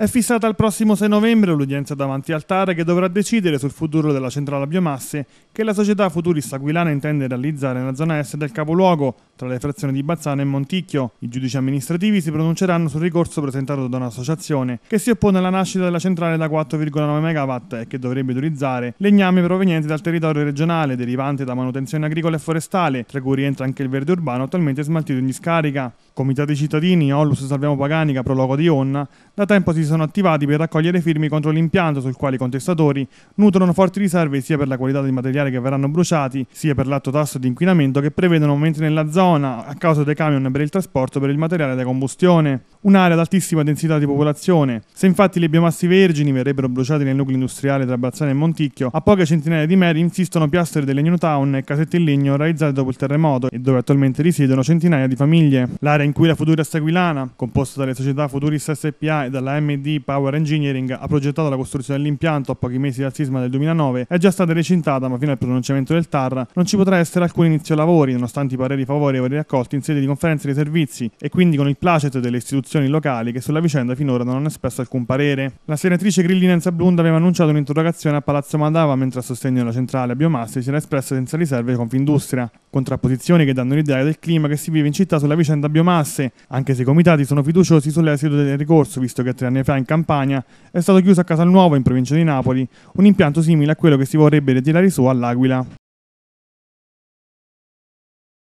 È fissata al prossimo 6 novembre l'udienza davanti al TAR che dovrà decidere sul futuro della centrale a biomasse che la società futurista aquilana intende realizzare nella zona est del capoluogo, tra le frazioni di Bazzano e Monticchio. I giudici amministrativi si pronunceranno sul ricorso presentato da un'associazione che si oppone alla nascita della centrale da 4,9 MW e che dovrebbe utilizzare legname provenienti dal territorio regionale derivante da manutenzione agricola e forestale, tra cui rientra anche il verde urbano attualmente smaltito in discarica. Comitati cittadini, Ollus Salviamo Paganica, Prologo di Onna, da tempo si sono attivati per raccogliere firme contro l'impianto sul quale i contestatori nutrono forti riserve sia per la qualità dei materiali che verranno bruciati, sia per l'alto tasso di inquinamento che prevedono aumenti nella zona a causa dei camion per il trasporto per il materiale da combustione. Un'area ad altissima densità di popolazione. Se infatti le biomassi vergini verrebbero bruciate nel nucleo industriale tra Bazzano e Monticchio, a poche centinaia di metri insistono piastre delle New Town e casette in legno realizzate dopo il terremoto e dove attualmente risiedono centinaia di famiglie. L'area Area in cui la Futuris Aquilana, composta dalle società Futurist SPA e dalla MD Power Engineering, ha progettato la costruzione dell'impianto a pochi mesi dal sisma del 2009, è già stata recintata, ma fino al pronunciamento del TAR non ci potrà essere alcun inizio lavori, nonostante i pareri favorevoli raccolti in sede di conferenze dei servizi e quindi con il placet delle istituzioni locali che sulla vicenda finora non hanno espresso alcun parere. La senatrice Grillinenza Blund aveva annunciato un'interrogazione a Palazzo Mandava mentre a sostegno della centrale a biomasse si era espressa senza riserve Confindustria contrapposizioni che danno l'idea del clima che si vive in città sulla vicenda biomasse, anche se i comitati sono fiduciosi sull'esito del ricorso, visto che tre anni fa in Campania è stato chiuso a Casalnuovo, in provincia di Napoli, un impianto simile a quello che si vorrebbe ritirare su all'Aquila.